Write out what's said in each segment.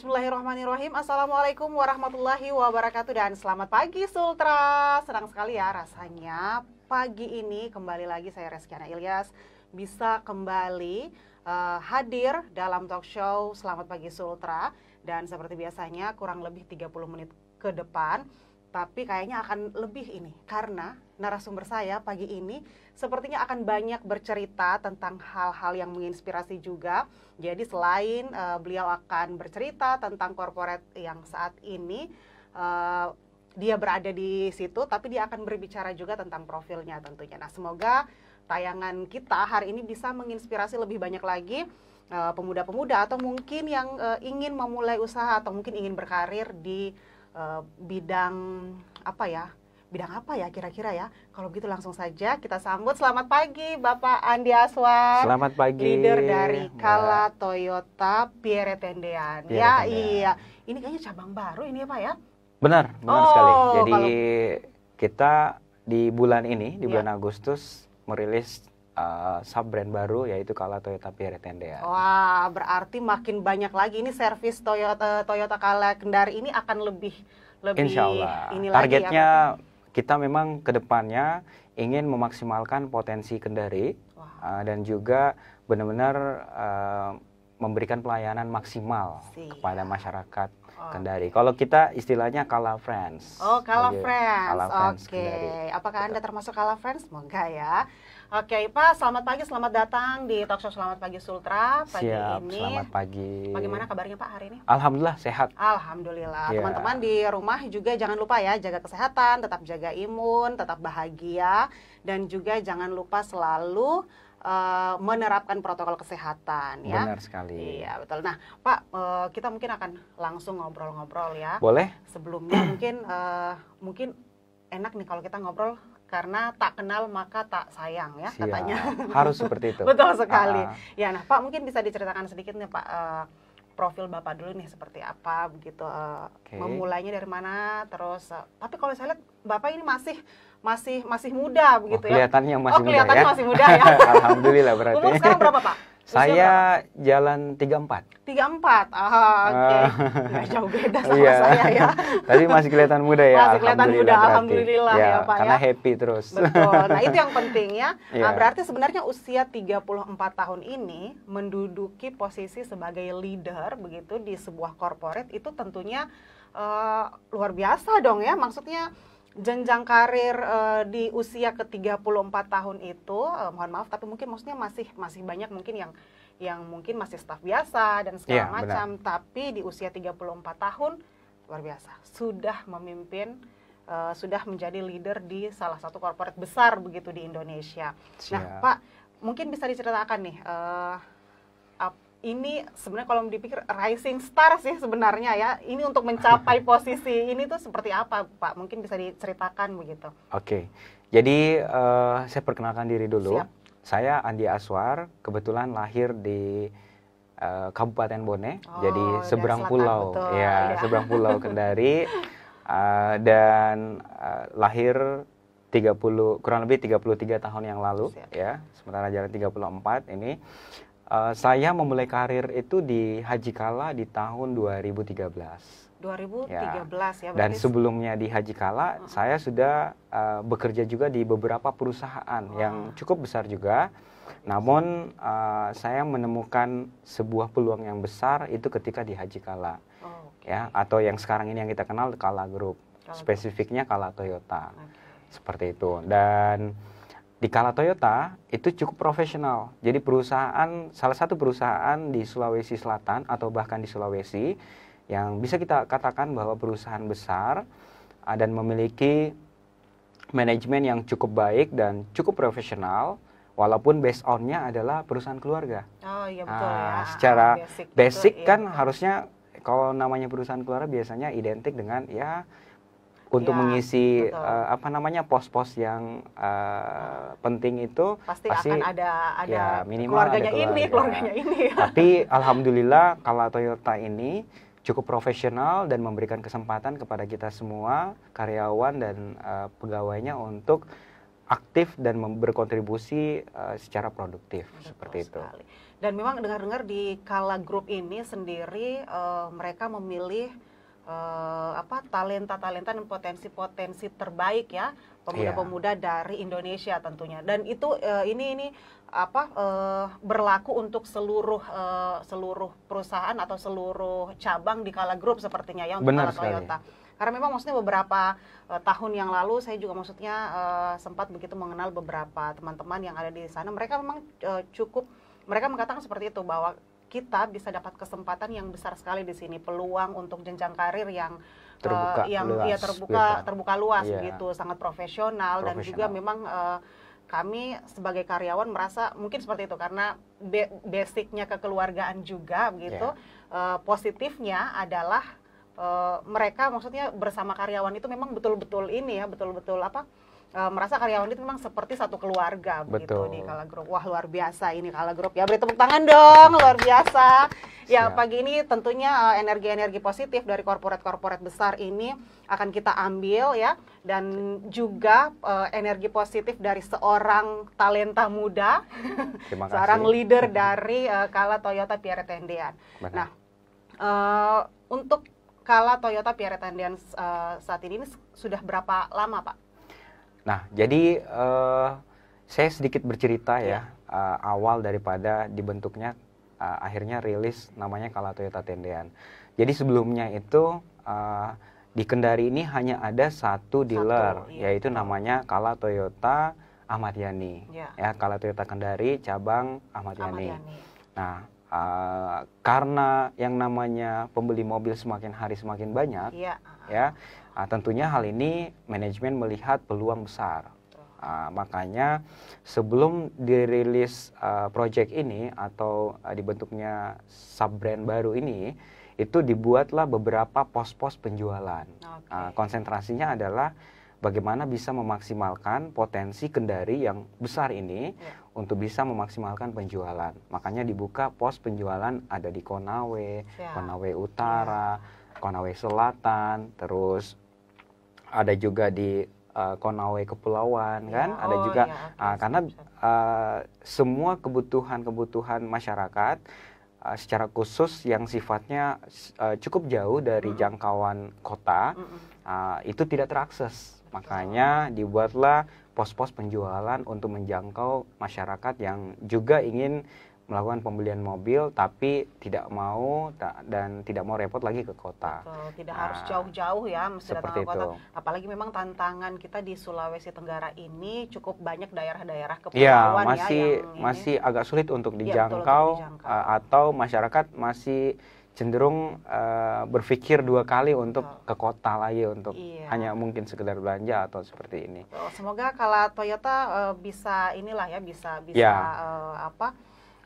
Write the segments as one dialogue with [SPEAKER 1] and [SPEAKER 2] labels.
[SPEAKER 1] Bismillahirrahmanirrahim. Assalamualaikum warahmatullahi wabarakatuh dan selamat pagi Sultra. Senang sekali ya rasanya pagi ini kembali lagi saya Reskiana Ilyas bisa kembali uh, hadir dalam talk show Selamat Pagi Sultra dan seperti biasanya kurang lebih 30 menit ke depan tapi kayaknya akan lebih ini karena narasumber saya pagi ini sepertinya akan banyak bercerita tentang hal-hal yang menginspirasi juga. Jadi selain uh, beliau akan bercerita tentang korporat yang saat ini uh, dia berada di situ, tapi dia akan berbicara juga tentang profilnya tentunya. Nah, semoga tayangan kita hari ini bisa menginspirasi lebih banyak lagi eh, pemuda-pemuda atau mungkin yang uh, ingin memulai usaha atau mungkin ingin berkarir di Eh, bidang apa ya? Bidang apa ya kira-kira ya? Kalau gitu langsung saja kita sambut selamat pagi Bapak Andi Aswar. Selamat pagi. Leader dari Kala Mbak. Toyota Pierre Tendean. ya, iya. Ini kayaknya cabang baru ini ya, Pak ya?
[SPEAKER 2] Benar, benar oh, sekali. Jadi kalau... kita di bulan ini, di bulan ya. Agustus merilis uh, eh, sub brand baru yaitu Kala Toyota Pierre Tendean.
[SPEAKER 1] Wah, berarti makin banyak lagi ini servis Toyota Toyota Kala Kendari ini akan lebih lebih Insya Allah. ini ya, Targetnya
[SPEAKER 2] ya, kita memang ke depannya ingin memaksimalkan potensi Kendari uh, dan juga benar-benar uh, memberikan pelayanan maksimal Siap. kepada masyarakat Oh. Kendari. Kalau kita istilahnya Kala Friends. Oh, Kala Oke. Iya, Friends. Friends Oke.
[SPEAKER 1] Okay. Apakah Anda termasuk Kala Friends? Moga ya. Oke, Pak, selamat pagi, selamat datang di Talkshow Selamat Pagi Sultra pagi Siap, ini. selamat
[SPEAKER 2] pagi. Bagaimana kabarnya Pak hari ini? Alhamdulillah sehat.
[SPEAKER 1] Alhamdulillah. teman iya. Teman-teman di rumah juga jangan lupa ya jaga kesehatan, tetap jaga imun, tetap bahagia dan juga jangan lupa selalu Eh, menerapkan protokol kesehatan ya. Benar sekali. Iya, betul. Nah, Pak, uh, kita mungkin akan langsung ngobrol-ngobrol ya. Boleh. Sebelumnya mungkin uh, mungkin enak nih kalau kita ngobrol karena tak kenal maka tak sayang ya Siap. katanya. Harus seperti itu. betul sekali. Uh ah, -huh. Ah. Ya, nah Pak mungkin bisa diceritakan sedikit nih Pak uh, profil bapak dulu nih seperti apa begitu uh, eh, okay. memulainya dari mana terus uh, tapi kalau saya lihat bapak ini masih masih masih muda begitu ya. oh, kelihatannya ya kelihatannya masih oh, muda ya? masih muda ya
[SPEAKER 2] alhamdulillah berarti umur sekarang berapa pak saya berapa? jalan 34.
[SPEAKER 1] 34. Ah, oke. Okay. Uh, jauh beda sama iya. saya ya. Tapi masih
[SPEAKER 2] kelihatan muda ya. Masih kelihatan muda, alhamdulillah ya, ya Pak Karena ya. happy terus. Betul. Nah, itu yang penting
[SPEAKER 1] ya. yeah. Iya. Berarti sebenarnya usia 34 tahun ini menduduki posisi sebagai leader begitu di sebuah corporate itu tentunya uh, luar biasa dong ya. Maksudnya jenjang karir uh, di usia ke-34 tahun itu uh, mohon maaf tapi mungkin maksudnya masih masih banyak mungkin yang yang mungkin masih staf biasa dan segala yeah, iya, macam benar. tapi di usia 34 tahun luar biasa sudah memimpin uh, sudah menjadi leader di salah satu korporat besar begitu di Indonesia. Nah, Siap. Nah, Pak, mungkin bisa diceritakan nih uh, ini sebenarnya kalau dipikir rising star sih sebenarnya ya. Ini untuk mencapai posisi ini tuh seperti apa, Pak? Mungkin bisa diceritakan begitu.
[SPEAKER 2] Oke. Okay. Jadi uh, saya perkenalkan diri dulu. Siap. Saya Andi Aswar, kebetulan lahir di uh, Kabupaten Bone. Oh, jadi seberang selatan, pulau. Betul, ya, ya, seberang pulau Kendari. uh, dan uh, lahir 30 kurang lebih 33 tahun yang lalu Siap. ya. Sementara jalan 34 ini Eh, saya memulai karir itu di Haji Kala di tahun 2013. 2013 ya. ya Dan sebelumnya di Haji Kala, uh. saya sudah uh, bekerja juga di beberapa perusahaan uh. yang cukup besar juga. Namun uh, saya menemukan sebuah peluang yang besar itu ketika di Haji Kala. Oh, okay. Ya, atau yang sekarang ini yang kita kenal Kala Group. Kala Spesifiknya Kala Toyota. Okay. Seperti itu. Dan di kala Toyota itu cukup profesional. Jadi perusahaan salah satu perusahaan di Sulawesi Selatan atau bahkan di Sulawesi yang bisa kita katakan bahwa perusahaan besar ah, dan memiliki manajemen yang cukup baik dan cukup profesional walaupun base on nya adalah perusahaan keluarga.
[SPEAKER 1] Oh iya ah, betul nah, ya. Ah,
[SPEAKER 2] secara basic, gitu, basic gitu, kan iya. harusnya kalau namanya perusahaan keluarga biasanya identik dengan ya untuk ya, mengisi uh, apa namanya pos-pos yang uh, penting itu pasti, pasti akan ada ada ya, minimal keluarganya ada keluarga. ini keluarganya ini tapi alhamdulillah kalau Toyota ini cukup profesional dan memberikan kesempatan kepada kita semua karyawan dan uh, pegawainya untuk aktif dan berkontribusi uh, secara produktif Betul seperti sekali.
[SPEAKER 1] itu. Dan memang dengar-dengar di Kala grup ini sendiri uh, mereka memilih uh, apa talenta-talenta dan potensi-potensi terbaik ya pemuda-pemuda yeah. dari Indonesia tentunya. Dan itu uh, ini ini apa uh, berlaku untuk seluruh uh, seluruh perusahaan atau seluruh cabang di Kala grup sepertinya ya untuk Kala Toyota. Karena memang maksudnya beberapa uh, tahun yang lalu saya juga maksudnya uh, sempat begitu mengenal beberapa teman-teman yang ada di sana. Mereka memang uh, cukup mereka mengatakan seperti itu bahwa kita bisa dapat kesempatan yang besar sekali di sini, peluang untuk jenjang karir yang eh, terbuka, uh, yang luas, ya terbuka luas. terbuka luas yeah. gitu, sangat profesional, dan juga memang uh, kami sebagai karyawan merasa mungkin seperti itu karena be basicnya kekeluargaan juga begitu. Yeah. Iya. Uh, positifnya adalah uh, mereka maksudnya bersama karyawan itu memang betul-betul ini ya, betul-betul apa? e, merasa karyawan itu memang seperti satu keluarga begitu di Kala Group. Wah luar biasa ini Kala Group ya beri tepuk tangan dong luar biasa. Ya Siap. pagi ini tentunya eh, energi-energi positif dari korporat-korporat besar ini akan kita ambil ya dan juga e, energi positif dari seorang talenta muda,
[SPEAKER 2] seorang leader
[SPEAKER 1] dari e, Kala Toyota Pierre Tendean. Nah uh, untuk Kala Toyota Pierre Tendean uh, saat ini, ini sudah berapa lama Pak?
[SPEAKER 2] Nah, jadi uh, saya sedikit bercerita ya, ya uh, awal daripada dibentuknya uh, akhirnya rilis namanya Kala Toyota Tendean. Jadi sebelumnya itu uh, di Kendari ini hanya ada satu dealer satu, iya. yaitu namanya Kala Toyota Ahmad Yani. Ya. ya Kala Toyota Kendari cabang Ahmad Yani. Ahmad Yani. Nah, uh, karena yang namanya pembeli mobil semakin hari semakin banyak, iya. ya, ya uh, tentunya hal ini manajemen melihat peluang besar. Uh, makanya sebelum dirilis uh, project ini atau uh, dibentuknya sub brand baru ini itu dibuatlah beberapa pos-pos penjualan. Okay. Uh, konsentrasinya adalah bagaimana bisa memaksimalkan potensi Kendari yang besar ini ya. untuk bisa memaksimalkan penjualan. Makanya dibuka pos penjualan ada di Konawe, ya. Konawe Utara, ya. Konawe Selatan, terus ada juga di uh, Konawe Kepulauan ya. kan, ada oh, juga ya. okay. uh, karena uh, semua kebutuhan-kebutuhan masyarakat eh, secara khusus yang sifatnya uh, cukup jauh dari mm jangkauan kota mm -hmm. uh, itu tidak terakses Makanya dibuatlah pos-pos penjualan untuk menjangkau masyarakat yang juga ingin melakukan pembelian mobil tapi tidak mau dan tidak mau repot lagi ke kota.
[SPEAKER 1] Betul, tidak nah, harus jauh-jauh ya mesti datang ke kota. Itu. Apalagi memang tantangan kita di Sulawesi Tenggara ini cukup banyak daerah-daerah ya, kepulauan ya, masih, ya
[SPEAKER 2] yang masih ini. agak sulit untuk dijangkau, ya, untuk dijangkau. atau masyarakat masih cenderung uh, berpikir dua kali untuk oh. ke kota lagi untuk iya. hanya mungkin sekedar belanja atau seperti ini. Oh,
[SPEAKER 1] semoga kalau Toyota uh, bisa inilah ya bisa bisa ya. Uh, apa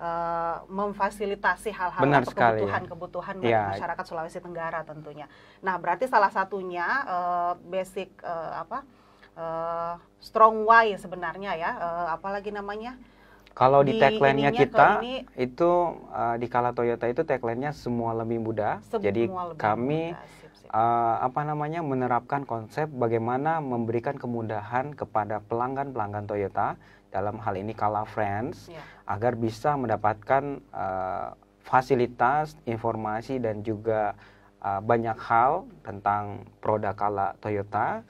[SPEAKER 1] uh, memfasilitasi hal-hal untuk ya. kebutuhan-kebutuhan ya. masyarakat Sulawesi Tenggara tentunya. Nah, berarti salah satunya uh, basic uh, apa uh, strong why sebenarnya ya uh, apalagi namanya
[SPEAKER 2] kalau di, di tagline-nya kita ini, itu uh, di Kala Toyota itu tagline-nya semua lebih mudah. Semua Jadi lebih kami mudah. Eh, uh, apa namanya menerapkan konsep bagaimana memberikan kemudahan kepada pelanggan-pelanggan Toyota dalam hal ini Kala Friends yeah. agar bisa mendapatkan uh, fasilitas, informasi dan juga uh, banyak hal tentang produk Kala Toyota.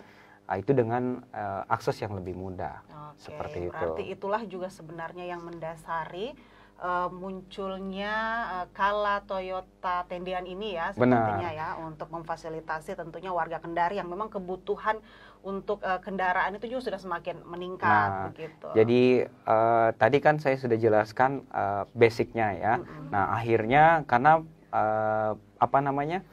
[SPEAKER 2] Ah, itu dengan uh, akses yang lebih mudah Oke, seperti itu. Berarti
[SPEAKER 1] itulah juga sebenarnya yang mendasari uh, munculnya uh, kala Toyota Tendian ini ya sepertinya Benar. ya untuk memfasilitasi tentunya warga Kendari yang memang kebutuhan untuk uh, kendaraan itu juga sudah semakin meningkat nah, begitu. Jadi
[SPEAKER 2] uh, tadi kan saya sudah jelaskan uh, basicnya ya. Mm -hmm. Nah akhirnya karena uh, apa namanya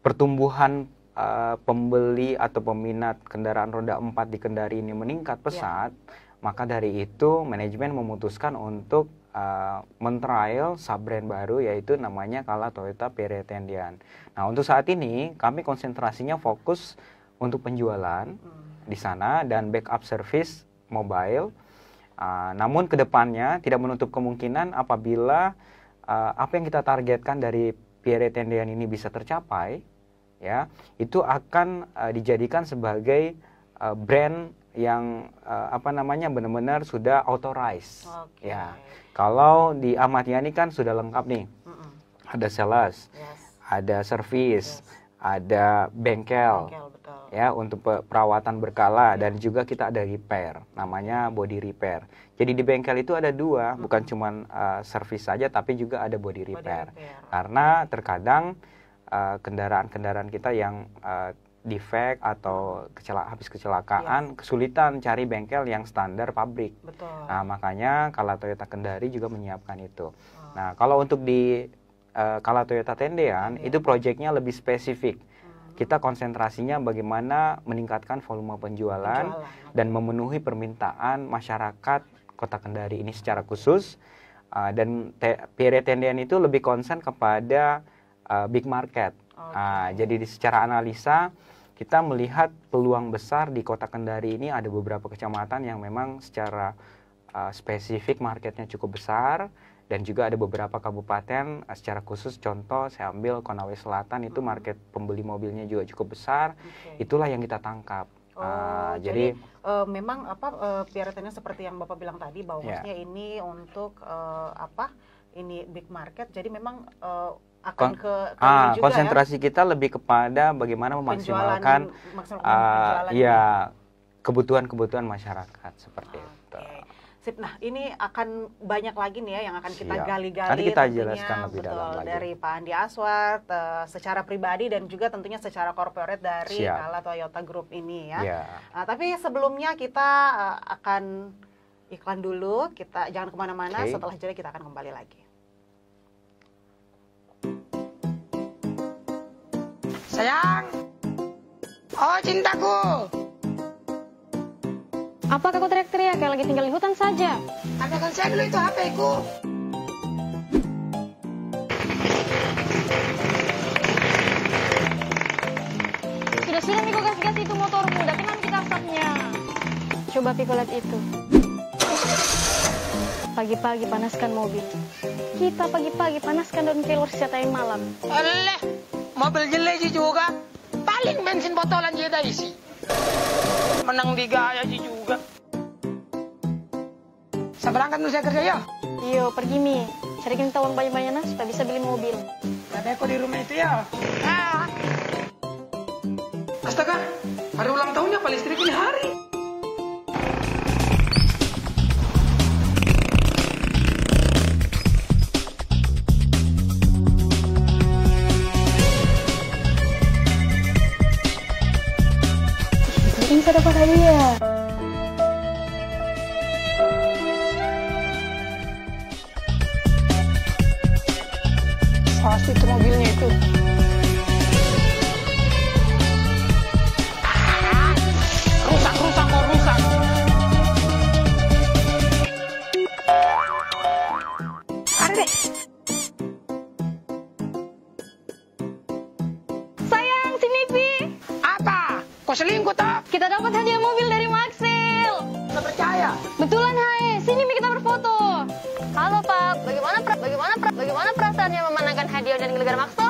[SPEAKER 2] pertumbuhan uh, pembeli atau peminat kendaraan roda 4 di Kendari ini meningkat iya. pesat, yeah. maka dari itu manajemen memutuskan untuk uh, mentrial sub-brand baru yaitu namanya Kala Toyota Peretendian. Nah, untuk saat ini kami konsentrasinya fokus untuk penjualan mm. di sana dan backup service mobile. Uh, namun kedepannya tidak menutup kemungkinan apabila uh, apa yang kita targetkan dari Pierre Tendian ini bisa tercapai, ya itu akan uh, dijadikan sebagai uh, brand yang uh, apa namanya benar-benar sudah authorized okay. ya kalau di Ahmad Yani kan sudah lengkap nih mm -mm. ada sales yes. ada service yes. ada bengkel, bengkel betul. ya untuk perawatan berkala iya. dan juga kita ada repair namanya body repair jadi di bengkel itu ada dua mm -hmm. bukan cuma uh, service saja tapi juga ada body repair, body repair. karena terkadang Eh, kendaraan-kendaraan uh, kita yang uh, defect atau kecela habis kecelakaan, iya. kesulitan cari bengkel yang standar pabrik. Betul. Nah, makanya kalau Toyota Kendari juga menyiapkan itu. Oh. Nah, kalau untuk di uh, eh, kalau Toyota Tendean, Tendean. Iya. itu proyeknya lebih spesifik. Hmm. Kita konsentrasinya bagaimana meningkatkan volume penjualan, penjualan dan memenuhi permintaan masyarakat Kota Kendari ini secara khusus. Ah, dan te Pire Tendean itu lebih konsen kepada uh, big market. Okay. Uh, jadi di, secara analisa kita melihat peluang besar di kota Kendari ini ada beberapa kecamatan yang memang secara uh, spesifik marketnya cukup besar dan juga ada beberapa kabupaten uh, secara khusus contoh saya ambil Konawe Selatan itu hmm. market pembeli mobilnya juga cukup besar okay. itulah yang kita tangkap uh, jadi, jadi
[SPEAKER 1] uh, memang apa uh, piaratannya seperti yang bapak bilang tadi bahwa yeah. ini untuk uh, apa ini big market jadi memang uh, akan ke ah, juga konsentrasi ya?
[SPEAKER 2] kita lebih kepada bagaimana memaksimalkan
[SPEAKER 1] ah, iya,
[SPEAKER 2] ya kebutuhan-kebutuhan masyarakat seperti okay. Ah, itu.
[SPEAKER 1] Sip, nah ini akan banyak lagi nih ya yang akan kita gali-gali. Nanti kita tentunya,
[SPEAKER 2] jelaskan lebih betul, dalam lagi. Dari
[SPEAKER 1] Pak Andi Aswar uh, secara pribadi dan juga tentunya secara corporate dari Kala Toyota Group ini ya. Yeah. Nah, tapi sebelumnya kita uh, akan iklan dulu, kita jangan kemana-mana, okay. setelah jeda kita akan kembali lagi. Sayang. Oh, cintaku. Apa kau teriak-teriak kayak lagi tinggal di hutan saja? Ambilkan saya dulu itu HP ku. Sudah sudah Miko gas-gas itu motormu, tapi nanti kita asapnya. Coba Piko lihat itu. Pagi-pagi panaskan mobil. Kita pagi-pagi panaskan daun kelor siatai malam. Oleh! mobil jelek juga
[SPEAKER 2] paling bensin botolan dia isi menang di gaya sih juga saya berangkat dulu saya kerja ya iya pergi mi cari kita uang banyak-banyak nah supaya bisa beli mobil Tapi aku di rumah itu ya ah. astaga hari ulang tahunnya pak listrik ini hari selingkuh tak? Kita dapat hadiah mobil dari Maxil.
[SPEAKER 1] Tidak percaya. Betulan Hai, sini Mi kita berfoto. Halo Pak, bagaimana pra bagaimana pra bagaimana perasaannya memenangkan hadiah dan gelar Maxil?